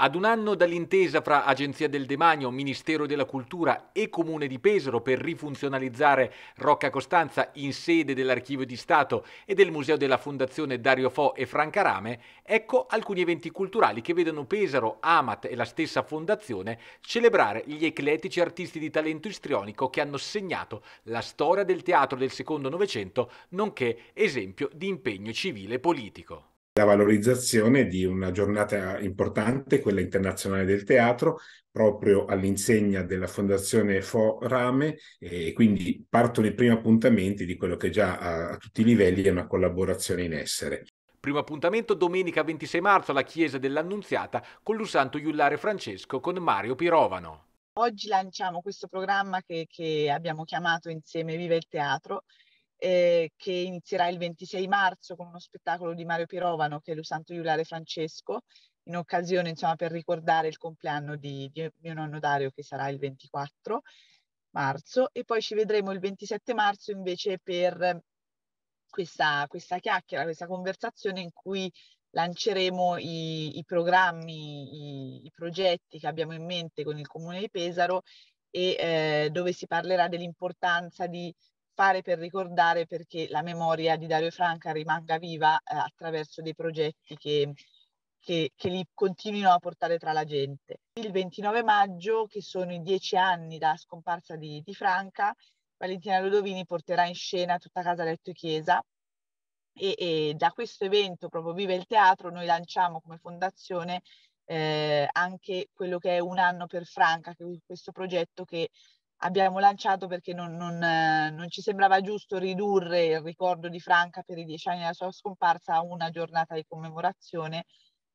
Ad un anno dall'intesa fra Agenzia del Demanio, Ministero della Cultura e Comune di Pesaro per rifunzionalizzare Rocca Costanza in sede dell'Archivio di Stato e del Museo della Fondazione Dario Fo e Franca Rame, ecco alcuni eventi culturali che vedono Pesaro, Amat e la stessa Fondazione celebrare gli eclettici artisti di talento istrionico che hanno segnato la storia del teatro del secondo Novecento, nonché esempio di impegno civile e politico la valorizzazione di una giornata importante, quella internazionale del teatro, proprio all'insegna della Fondazione Fo Rame e quindi partono i primi appuntamenti di quello che già a, a tutti i livelli è una collaborazione in essere. Primo appuntamento domenica 26 marzo alla Chiesa dell'Annunziata con l'usanto Iullare Francesco con Mario Pirovano. Oggi lanciamo questo programma che, che abbiamo chiamato Insieme Vive il Teatro eh, che inizierà il 26 marzo con uno spettacolo di Mario Pirovano che è Lo Santo Iulare Francesco, in occasione insomma per ricordare il compleanno di, di mio nonno Dario che sarà il 24 marzo e poi ci vedremo il 27 marzo invece per questa, questa chiacchiera, questa conversazione in cui lanceremo i, i programmi, i, i, progetti che abbiamo in mente con il Comune di Pesaro e eh, dove si parlerà dell'importanza di fare per ricordare perché la memoria di Dario Franca rimanga viva eh, attraverso dei progetti che, che, che, li continuino a portare tra la gente. Il 29 maggio, che sono i dieci anni dalla scomparsa di, di Franca, Valentina Ludovini porterà in scena tutta casa letto e chiesa e, e, da questo evento, proprio Vive il Teatro, noi lanciamo come fondazione eh, anche quello che è un anno per Franca, che questo progetto che abbiamo lanciato perché non, non, eh, non, ci sembrava giusto ridurre il ricordo di Franca per i dieci anni della sua scomparsa a una giornata di commemorazione,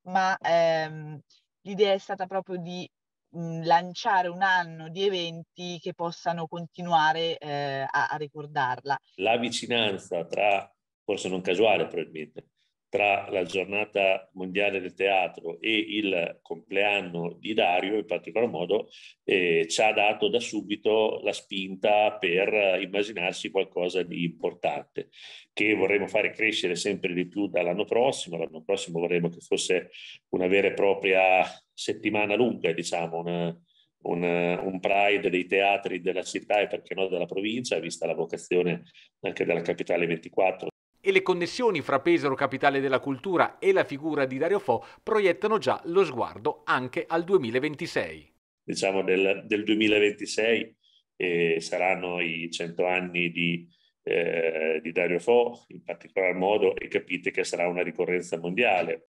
ma ehm, l'idea è stata proprio di mh, lanciare un anno di eventi che possano continuare eh, a, a ricordarla. La vicinanza tra, forse non casuale probabilmente, tra la giornata mondiale del teatro e il compleanno di Dario, in particolar modo, eh, ci ha dato da subito la spinta per immaginarsi qualcosa di importante, che vorremmo fare crescere sempre di più dall'anno prossimo. L'anno prossimo vorremmo che fosse una vera e propria settimana lunga, diciamo, una, un, un, pride dei teatri della città e perché no della provincia, vista la vocazione anche della Capitale 24 e le connessioni fra Pesaro, capitale della cultura, e la figura di Dario Fo proiettano già lo sguardo anche al 2026. Diciamo del, del 2026 eh, saranno i 100 anni di, eh, di Dario Fo in particolar modo e capite che sarà una ricorrenza mondiale.